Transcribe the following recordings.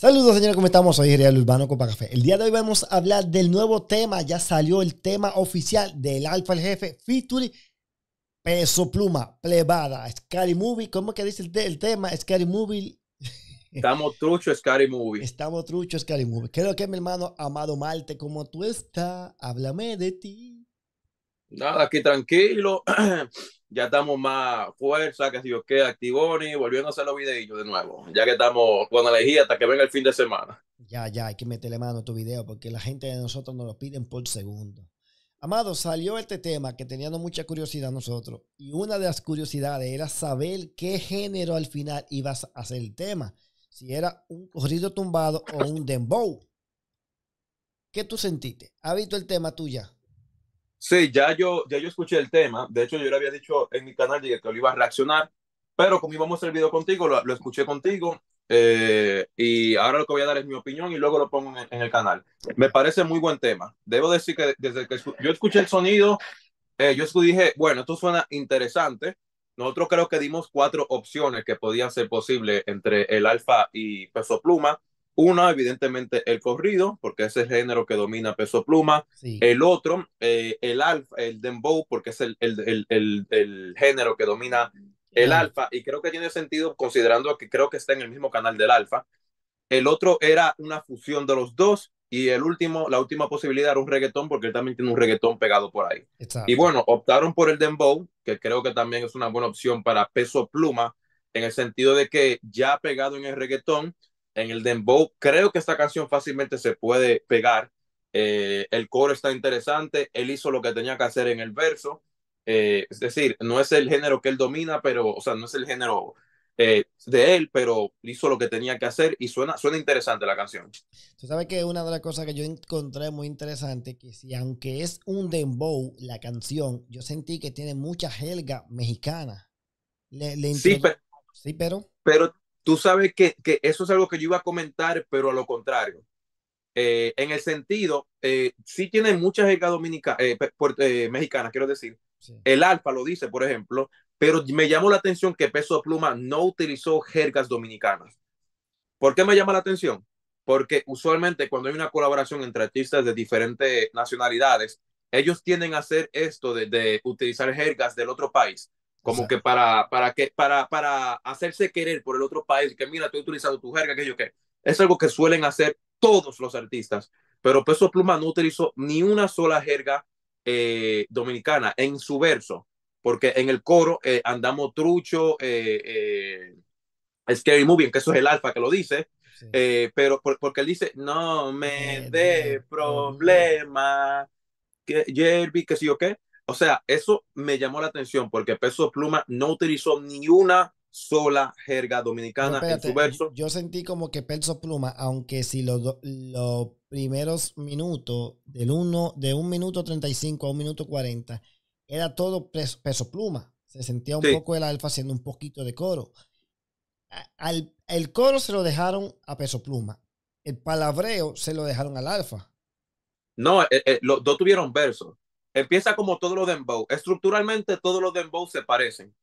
Saludos señores, ¿cómo estamos? Soy Real Urbano Copa Café. El día de hoy vamos a hablar del nuevo tema. Ya salió el tema oficial del Alfa el Jefe featuring Peso Pluma, Plebada, Scary Movie. ¿Cómo que dice el, tema? Scary Movie. Estamos trucho, Scary Movie. Estamos trucho, Scary Movie. Creo que mi hermano Amado Malte, como tú estás? Háblame de ti. Nada, aquí tranquilo. ya estamos más fuerza, que si yo que activoni, volviendo a hacer los videos de nuevo, ya que estamos con alegría hasta que venga el fin de semana. Ya, ya, hay que meterle mano a tu video porque la gente de nosotros nos lo piden por segundo. Amado, salió este tema que teníamos mucha curiosidad nosotros y una de las curiosidades era saber qué género al final ibas a hacer el tema, si era un corrido tumbado o un dembow. ¿Qué tú sentiste? ¿Has visto el tema tuya? Sí, ya yo, ya yo escuché el tema. De hecho, yo le había dicho en mi canal que lo iba a reaccionar, pero como íbamos a hacer el video contigo, lo, escuché contigo. Eh, y ahora lo que voy a dar es mi opinión y luego lo pongo en, el canal. Me parece muy buen tema. Debo decir que desde que yo escuché el sonido, eh, yo dije, bueno, esto suena interesante. Nosotros creo que dimos cuatro opciones que podían ser posibles entre el alfa y peso pluma. Una, evidentemente, el corrido, porque es el género que domina peso pluma. El otro, eh, el alfa, el dembow, porque es el, el, género que domina el alfa. Y creo que tiene sentido considerando que creo que está en el mismo canal del alfa. El otro era una fusión de los dos. Y el último, la última posibilidad era un reggaetón, porque él también tiene un reggaetón pegado por ahí. Y bueno, optaron por el dembow, que creo que también es una buena opción para peso pluma, en el sentido de que ya pegado en el reggaetón, en el dembow. Creo que esta canción fácilmente se puede pegar. Eh, el coro está interesante, él hizo lo que tenía que hacer en el verso. Eh, es decir, no es el género que él domina, pero, o sea, no es el género eh, de él, pero hizo lo que tenía que hacer y suena, suena interesante la canción. Tú sabes que una de las cosas que yo encontré muy interesante, que si aunque es un dembow la canción, yo sentí que tiene mucha jerga mexicana. Le, sí, pero, sí, pero... Pero tú sabes que, que, eso es algo que yo iba a comentar, pero a lo contrario. Eh, en el sentido, eh, sí tiene muchas jergas eh, mexicanas, quiero decir. El Alfa lo dice, por ejemplo, pero me llamó la atención que Peso Pluma no utilizó jergas dominicanas. ¿Por qué me llama la atención? Porque usualmente cuando hay una colaboración entre artistas de diferentes nacionalidades, ellos tienden a hacer esto de, de utilizar jergas del otro país. Como que para, para, que, para, para hacerse querer por el otro país, que mira, estoy utilizando tu jerga, que yo que. Es algo que suelen hacer todos los artistas, pero Peso Pluma no utilizó ni una sola jerga eh, dominicana en su verso, porque en el coro eh, andamos trucho, eh, eh Scary Movie, que eso es el alfa que lo dice, pero porque él dice, no me dé problema, que Jerby, que sí o qué o sea, eso me llamó la atención porque Peso Pluma no utilizó ni una sola jerga dominicana en su verso. Yo sentí como que Peso Pluma, aunque si los primeros minutos, del uno, de un minuto 35 a 1 minuto 40, era todo peso, Pluma. Se sentía un poco el alfa haciendo un poquito de coro. Al, el coro se lo dejaron a Peso Pluma. El palabreo se lo dejaron al alfa. No, eh, eh, los dos tuvieron versos empieza como todos los dembow. Estructuralmente todos los dembow se parecen,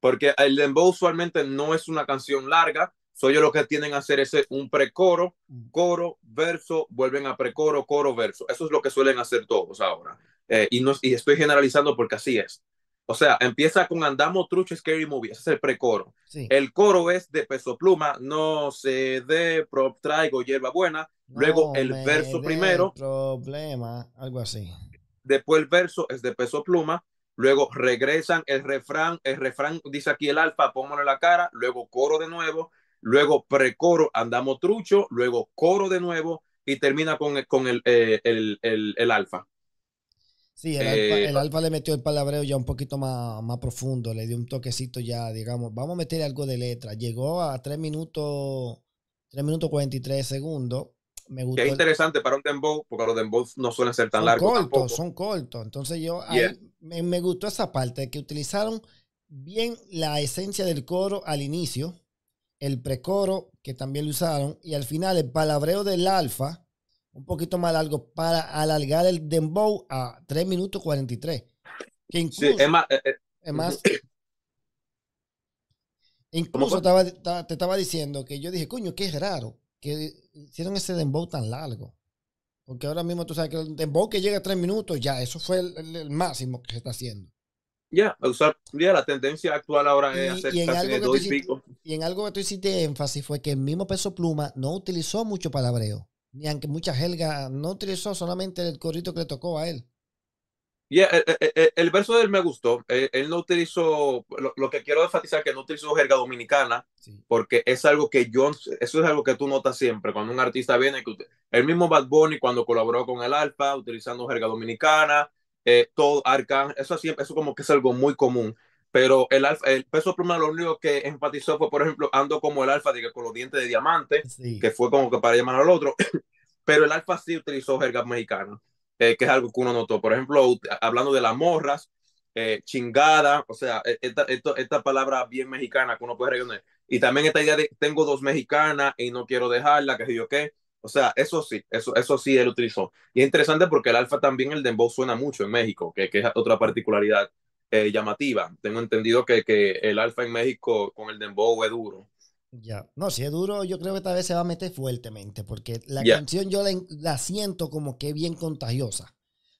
porque el dembow usualmente no es una canción larga, soy yo lo que tienen a hacer es un precoro, mm. coro, verso, vuelven a precoro, coro, verso. Eso es lo que suelen hacer todos ahora. Eh, y, no, estoy generalizando porque así es. O sea, empieza con Andamos Trucho Scary Movie, ese es el precoro. El coro es de peso pluma, no se dé, pro, traigo hierba buena. Luego el verso primero. Problema, algo así después el verso es de peso pluma, luego regresan el refrán, el refrán dice aquí el alfa, póngalo en la cara, luego coro de nuevo, luego precoro, andamos trucho, luego coro de nuevo y termina con, con el, eh, el, el, alfa. Sí, eh, el, alfa, le metió el palabreo ya un poquito más, más profundo, le dio un toquecito ya, digamos, vamos a meter algo de letra. Llegó a 3 minutos, 3 minutos 43 segundos, me es interesante para un dembow, porque los dembows no suelen ser tan son largos. son cortos. Entonces yo me, gustó esa parte que utilizaron bien la esencia del coro al inicio, el precoro que también lo usaron y al final el palabreo del alfa un poquito más largo para alargar el dembow a 3 minutos 43. Que incluso, sí, es más, eh, eh, Incluso te estaba diciendo que yo dije, coño, qué raro que hicieron ese dembow tan largo. Porque ahora mismo tú sabes que el dembow que llega a tres minutos, ya, eso fue el, máximo que se está haciendo. Ya, yeah, o la tendencia actual ahora es hacer y en, algo dos y en algo que tú hiciste énfasis fue que el mismo Peso Pluma no utilizó mucho palabreo, ni aunque mucha helga no utilizó solamente el corrito que le tocó a él. Yeah, eh, eh, eh, el, verso de él me gustó. Él, no utilizó, lo, que quiero enfatizar que no utilizó jerga dominicana, porque es algo que yo eso es algo que tú notas siempre, cuando un artista viene, que el mismo Bad Bunny cuando colaboró con el Alfa, utilizando jerga dominicana, todo Arcan, eso siempre, eso como que es algo muy común. Pero el alfa, el peso pluma lo único que enfatizó fue, por ejemplo, ando como el alfa, digo con los dientes de diamante, que fue como que para llamar al otro. Pero el alfa sí utilizó jerga mexicana. Eh, que es algo que uno notó. Por ejemplo, hablando de las morras, eh, chingada, o sea, e, esta, esta, palabra bien mexicana que uno puede reunir Y también esta idea de tengo dos mexicanas y no quiero dejarla, que sé yo qué. O sea, eso sí, eso, eso sí él utilizó. Y es interesante porque el alfa también, el dembow suena mucho en México, que, que es otra particularidad eh, llamativa. Tengo entendido que, que, el alfa en México con el dembow es duro. Ya. No, si es duro, yo creo que tal vez se va a meter fuertemente, porque la canción yo la, siento como que bien contagiosa.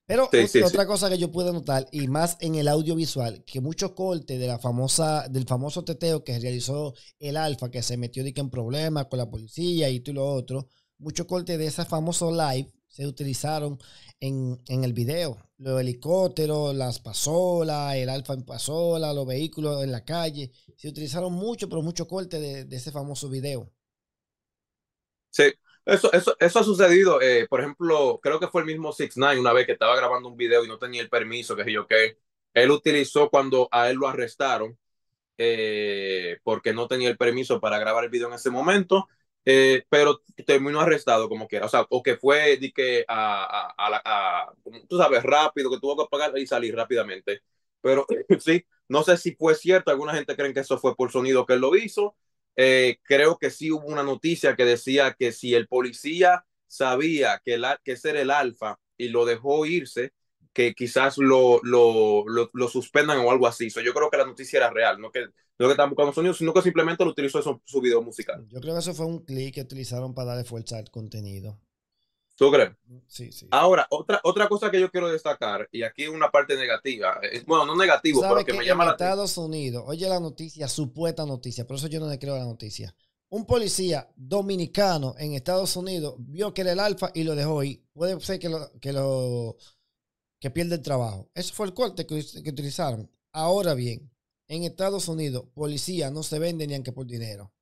Pero otra cosa que yo pude notar, y más en el audiovisual, que muchos cortes de la famosa, del famoso teteo que realizó el Alfa, que se metió en problemas con la policía y tú lo otro, muchos cortes de ese famoso live se utilizaron en, en el video. Los helicópteros, las pasolas, el alfa en pasola, los vehículos en la calle. Se utilizaron mucho, pero mucho corte de, ese famoso video. Sí, eso, eso, eso ha sucedido. Eh, por ejemplo, creo que fue el mismo Six Nine una vez que estaba grabando un video y no tenía el permiso, que sé yo que Él utilizó cuando a él lo arrestaron eh, porque no tenía el permiso para grabar el video en ese momento eh, pero terminó arrestado como quiera, o sea, o que fue de que a, a, tú sabes, rápido, que tuvo que pagar y salir rápidamente. Pero sí, no sé si fue cierto, alguna gente creen que eso fue por sonido que él lo hizo. Eh, creo que sí hubo una noticia que decía que si el policía sabía que, la que ser el alfa y lo dejó irse, que quizás lo, lo, lo, suspendan o algo así. yo creo que la noticia era real, no que lo que está buscando sonido, sino que simplemente lo utilizó en su, video musical. Yo creo que eso fue un clic que utilizaron para darle fuerza al contenido. ¿Tú crees? Mm, sí, sí. Ahora, otra, otra cosa que yo quiero destacar, y aquí una parte negativa, eh, bueno, no negativo, pero que, me llama la atención. Estados Unidos, oye la noticia, supuesta noticia, por eso yo no le creo a la noticia. Un policía dominicano en Estados Unidos vio que era el alfa y lo dejó ahí. Puede ser que lo, que lo que pierde el trabajo. Eso fue el corte que, que utilizaron. Ahora bien, en Estados Unidos, policía no se vende ni aunque por dinero.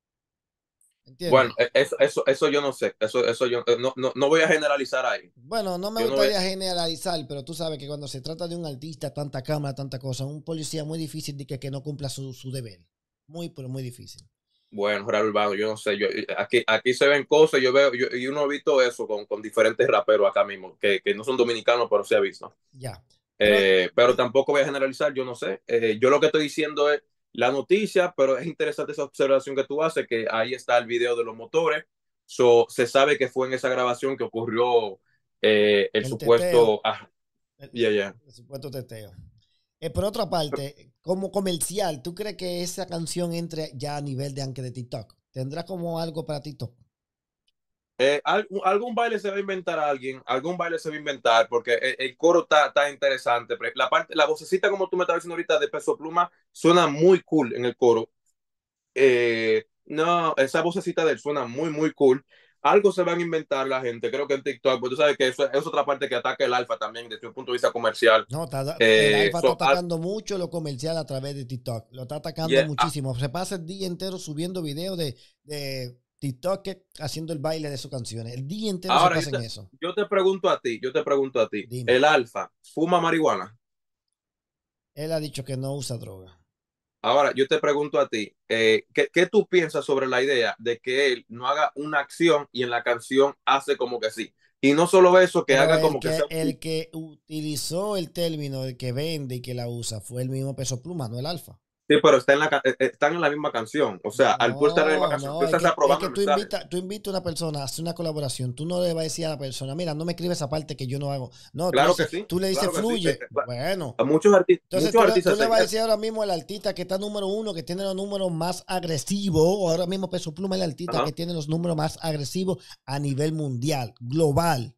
Bueno, e, eso, eso, yo no sé. Eso, eso yo eh, no, voy a generalizar ahí. Bueno, no me gustaría generalizar, pero tú sabes que cuando se trata de un artista, tanta cámara, tanta cosa, un policía muy difícil de que, que no cumpla su, deber. Muy, pero muy difícil. Bueno, Gerardo Urbano, yo no sé, eh, aquí, aquí se ven cosas, yo veo, yo, y uno visto eso con, diferentes raperos acá mismo, que, que, no son dominicanos, pero se ha visto. Ya. Eh, pero tampoco voy a generalizar, yo no sé. Eh, yo lo que estoy diciendo es la noticia, pero es interesante esa observación que tú haces, que ahí está el video de los motores. se sabe que fue en esa grabación que ocurrió eh, el, supuesto... Teteo, El supuesto por otra parte, como comercial, ¿tú crees que esa canción entre ya a nivel de de TikTok? ¿Tendrá como algo para TikTok? Eh, algún baile se va a inventar a alguien, algún baile se va a inventar, porque eh, el, coro está, interesante. La, parte, la vocecita, como tú me estabas diciendo ahorita, de peso pluma, suena muy cool en el coro. Eh, no, esa vocecita de él suena muy, muy cool. Algo se van a inventar la gente, creo que en TikTok, porque tú sabes que eso es otra parte que ataca el alfa también desde un punto de vista comercial. No, está, el alfa está atacando mucho lo comercial a través de TikTok, lo está atacando ah. muchísimo. Se pasa el día entero subiendo videos de, de TikTok haciendo el baile de sus canciones. El día entero se pasa yo te, eso. Yo te pregunto a ti, yo te pregunto a ti. ¿El Alfa fuma marihuana? Él ha dicho que no usa droga. Ahora, yo te pregunto a ti, eh, ¿qué, tú piensas sobre la idea de que él no haga una acción y en la canción hace como que sí? Y no solo eso, que haga como que, El que utilizó el término, de que vende y que la usa, fue el mismo peso pluma, no el alfa. Sí, pero está en la, eh, eh, están en la misma canción. O sea, al puesta de la misma canción, no, tú estás aprobando. Que, tú, tú invitas a una persona a hacer una colaboración. Tú no le vas a decir a la persona, mira, no me escribe esa parte que yo no hago. No, claro que sí. Tú le dices, fluye. Este, bueno. A muchos artistas. Entonces, muchos tú, tú le vas a decir ahora mismo al artista que está número uno, que tiene los números más agresivos. O ahora mismo Peso Pluma el artista que tiene los números más agresivos a nivel mundial, global.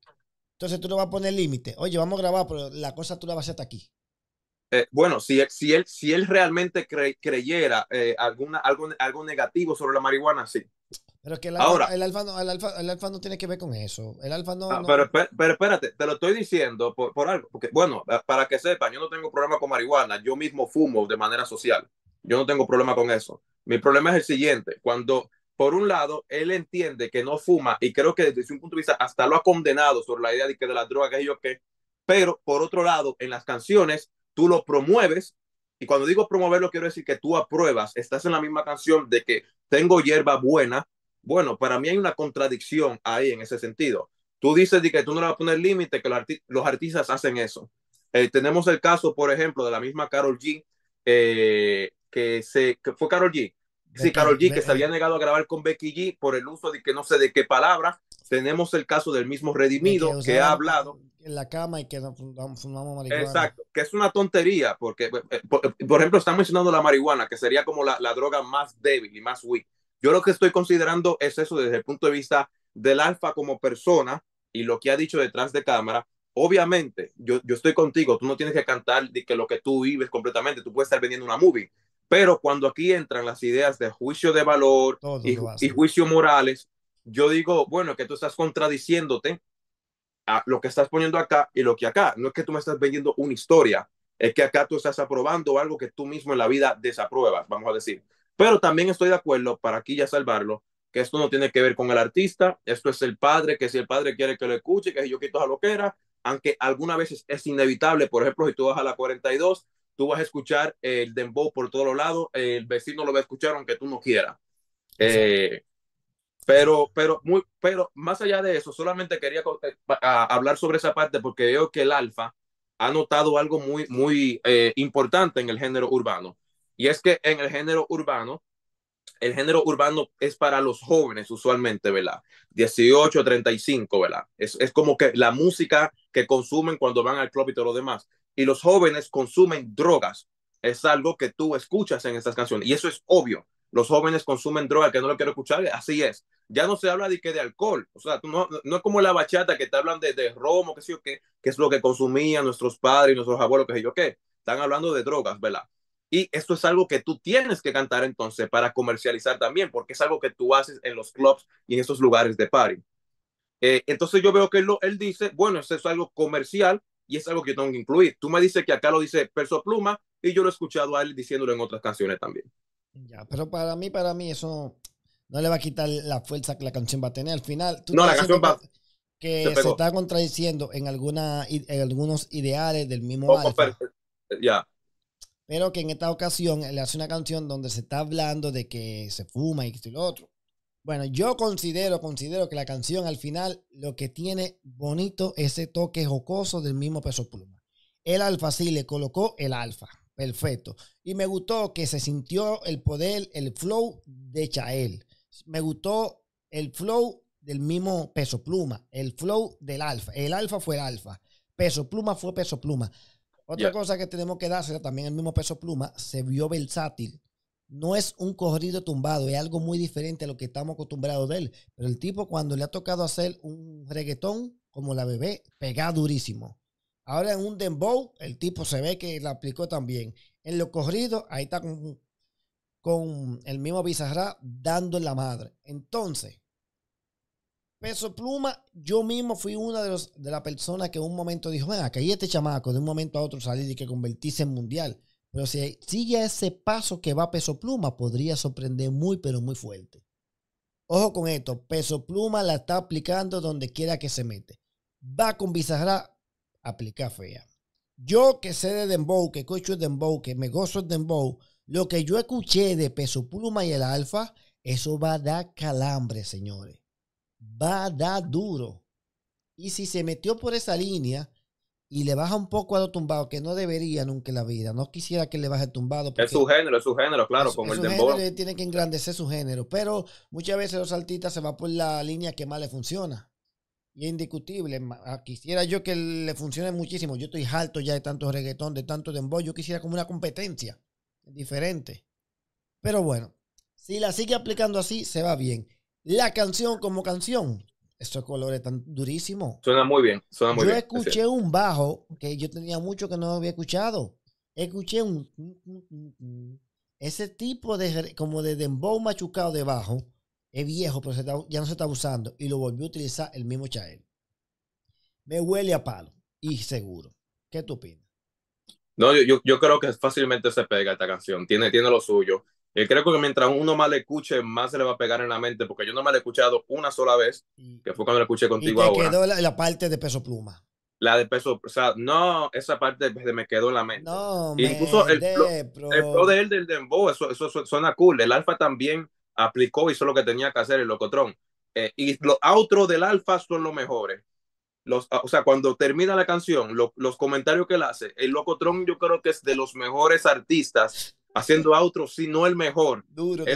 Entonces tú no vas a poner límite. Oye, vamos a grabar, pero la cosa tú la vas a hacer hasta aquí. Eh, bueno, si, si, él, si él realmente creyera eh, alguna, algo, algo negativo sobre la marihuana, sí. Pero que el alfa, el, alfa no, el, alfa, no tiene que ver con eso. El alfa no. Ah, pero, pero, espérate, te lo estoy diciendo por, algo. Porque, bueno, eh, para que sepan, yo no tengo problema con marihuana. Yo mismo fumo de manera social. Yo no tengo problema con eso. Mi problema es el siguiente. Cuando, por un lado, él entiende que no fuma y creo que desde un punto de vista hasta lo ha condenado sobre la idea de que de las drogas que yo que. Pero, por otro lado, en las canciones, tú lo promueves. Y cuando digo promoverlo, quiero decir que tú apruebas, estás en la misma canción de que tengo hierba buena. Bueno, para mí hay una contradicción ahí en ese sentido. Tú dices de que tú no le vas a poner límite, que los, artistas hacen eso. Eh, tenemos el caso, por ejemplo, de la misma Carol eh, G, que, se, fue Carol G, Sí, Carol G, que se había negado a grabar con Becky G por el uso de que no sé de qué palabra. Tenemos el caso del mismo Redimido que ha hablado en la cama y que fumamos marihuana. Exacto, que es una tontería, porque, eh, eh, eh, por, ejemplo, están mencionando la marihuana, que sería como la, la, droga más débil y más weak. Yo lo que estoy considerando es eso desde el punto de vista del alfa como persona y lo que ha dicho detrás de cámara. Obviamente, yo, yo estoy contigo, tú no tienes que cantar de que lo que tú vives completamente, tú puedes estar vendiendo una movie, pero cuando aquí entran las ideas de juicio de valor y, juicio morales, yo digo, bueno, que tú estás contradiciéndote lo que estás poniendo acá y lo que acá. No es que tú me estás vendiendo una historia, es que acá tú estás aprobando algo que tú mismo en la vida desapruebas, vamos a decir. Pero también estoy de acuerdo, para aquí ya salvarlo, que esto no tiene que ver con el artista, esto es el padre, que si el padre quiere que lo escuche, que si yo quito a lo que era, aunque algunas veces es inevitable, por ejemplo, si tú vas a la 42, tú vas a escuchar el dembow por todos lados, el vecino lo va a escuchar aunque tú no quieras. Pero, pero, muy, pero más allá de eso, solamente quería eh, hablar sobre esa parte porque veo que el Alfa ha notado algo muy, muy eh, importante en el género urbano. Y es que en el género urbano, el género urbano es para los jóvenes usualmente, ¿verdad? 18, 35, ¿verdad? Es, es como que la música que consumen cuando van al club y todo lo demás. Y los jóvenes consumen drogas. Es algo que tú escuchas en estas canciones. Y eso es obvio los jóvenes consumen droga, que no lo quiero escuchar, así es. Ya no se habla de que de alcohol, o sea, no, es como la bachata que te hablan de, de romo, qué sé yo qué, que es lo que consumían nuestros padres y nuestros abuelos, qué sé yo qué. Están hablando de drogas, ¿verdad? Y esto es algo que tú tienes que cantar entonces para comercializar también, porque es algo que tú haces en los clubs y en esos lugares de party. Eh, entonces yo veo que él, él dice, bueno, eso es algo comercial y es algo que tengo que incluir. Tú me dices que acá lo dice Perso Pluma y yo lo he escuchado a él diciéndolo en otras canciones también. Ya, pero para mí, para mí, eso no le va a quitar la fuerza que la canción va a tener. Al final, no, la canción va. Que se, está contradiciendo en, alguna, en algunos ideales del mismo eh, Ya. Pero que en esta ocasión eh, le hace una canción donde se está hablando de que se fuma y esto y lo otro. Bueno, yo considero, considero que la canción al final lo que tiene bonito ese toque jocoso del mismo peso pluma. El alfa sí le colocó el alfa. Perfecto. Y me gustó que se sintió el poder, el flow de Chael. Me gustó el flow del mismo peso pluma, el flow del alfa. El alfa fue el alfa. Peso pluma fue peso pluma. Otra cosa que tenemos que darse también el mismo peso pluma se vio versátil. No es un corrido tumbado, es algo muy diferente a lo que estamos acostumbrados de él. Pero el tipo cuando le ha tocado hacer un reggaetón como la bebé, pega durísimo. Ahora en un dembow, el tipo se ve que la aplicó también. En lo corrido, ahí está con, el mismo Bizarra dando en la madre. Entonces, Peso Pluma, yo mismo fui una de, los, de las personas que en un momento dijo, venga, que este chamaco de un momento a otro salir y que convertirse en mundial. Pero si sigue ese paso que va Peso Pluma, podría sorprender muy, pero muy fuerte. Ojo con esto, Peso Pluma la está aplicando donde quiera que se mete. Va con Bizarra aplicar fea. Yo que sé de Dembow, que escucho Dembow, que me gozo de Dembow, lo que yo escuché de Peso Pluma y el Alfa, eso va a dar calambre, señores. Va a dar duro. Y si se metió por esa línea y le baja un poco a lo tumbado, que no debería nunca en la vida, no quisiera que le baje tumbado. Es su género, es su género, claro, como el Tiene que engrandecer su género, pero muchas veces los artistas se va por la línea que más le funciona y es indiscutible. Ah, quisiera yo que le funcione muchísimo. Yo estoy harto ya de tanto reggaetón, de tanto dembow. Yo quisiera como una competencia diferente. Pero bueno, si la sigue aplicando así, se va bien. La canción como canción, esos colores tan durísimos. Suena muy bien, suena muy yo bien. Yo escuché un bajo que yo tenía mucho que no había escuchado. Escuché un... Ese tipo de... como de dembow machucado de bajo es viejo, pero ya no se está usando. Y lo volvió a utilizar el mismo Chael. Me huele a palo. Y seguro. ¿Qué tú opinas? No, yo, creo que fácilmente se pega esta canción. Tiene, lo suyo. Y eh, creo que mientras uno más le escuche, más se le va a pegar en la mente. Porque yo no me la he escuchado una sola vez, que fue cuando la escuché contigo y te quedó la, parte de peso pluma la de peso, o sea, no, esa parte me quedó en la mente. No, Incluso el, flow, el de él del dembow, eso, suena cool. El alfa también aplicó, hizo lo que tenía que hacer el locotron eh, y los outros del alfa son los mejores. Los, ah, o sea, cuando termina la canción, los comentarios que él hace, el Locotron yo creo que es de los mejores artistas haciendo outros, si no el mejor. Duro. ¿Te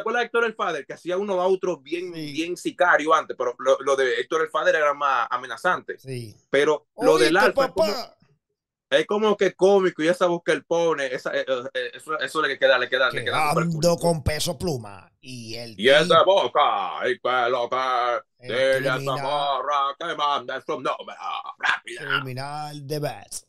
acuerdas de Héctor El Fader? Que hacía unos outros bien, bien sicario antes, pero lo, de Héctor El Fader era más amenazante. Sí. Pero lo del Alfa es como que cómico y esa voz que él pone, eso, le queda, le queda, le queda. con peso pluma y el. Y esa boca, y pelo que de esa morra que manda su nombre Criminal de Bats.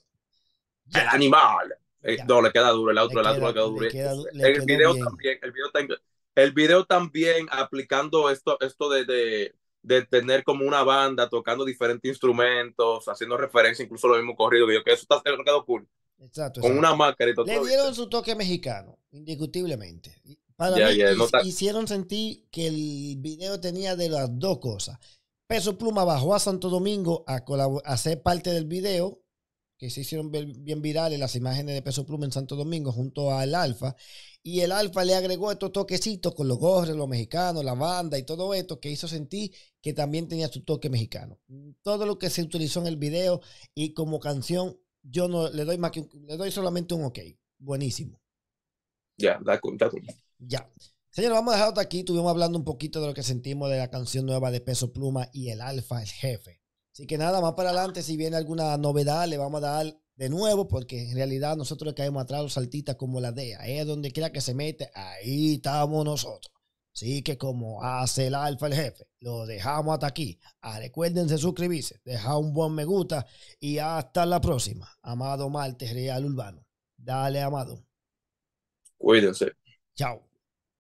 El animal. Eh, no, le queda duro, el otro, el otro le queda duro. el, video también, el video también, el video también aplicando esto, esto de, de de tener como una banda tocando diferentes instrumentos, haciendo referencia incluso lo mismo corrido, que eso está quedó cool. Exacto, Con una máscara y todo. Le dieron su toque mexicano, indiscutiblemente. Para hicieron sentir que el video tenía de las dos cosas. Peso Pluma bajó a Santo Domingo a, a ser parte del video que se hicieron bien virales las imágenes de Peso Pluma en Santo Domingo junto al Alfa. Y el Alfa le agregó estos toquecitos con los gorres, los mexicanos, la banda y todo esto que hizo sentir que también tenía su toque mexicano. Todo lo que se utilizó en el video y como canción, yo no le doy más que le doy solamente un ok. Buenísimo. Ya, da cuenta. Ya. Señor, vamos a dejar hasta aquí. Estuvimos hablando un poquito de lo que sentimos de la canción nueva de Peso Pluma y el Alfa, el jefe. Así que nada, más para adelante, si viene alguna novedad, le vamos a dar de nuevo, porque en realidad nosotros le caemos atrás los saltitas como la DEA. Es ¿eh? donde quiera que se mete, ahí estamos nosotros. Así que como hace el alfa el jefe, lo dejamos hasta aquí. Ah, recuérdense suscribirse, dejar un buen me gusta y hasta la próxima. Amado Marte, Real Urbano. Dale, Amado. Cuídense. Chao.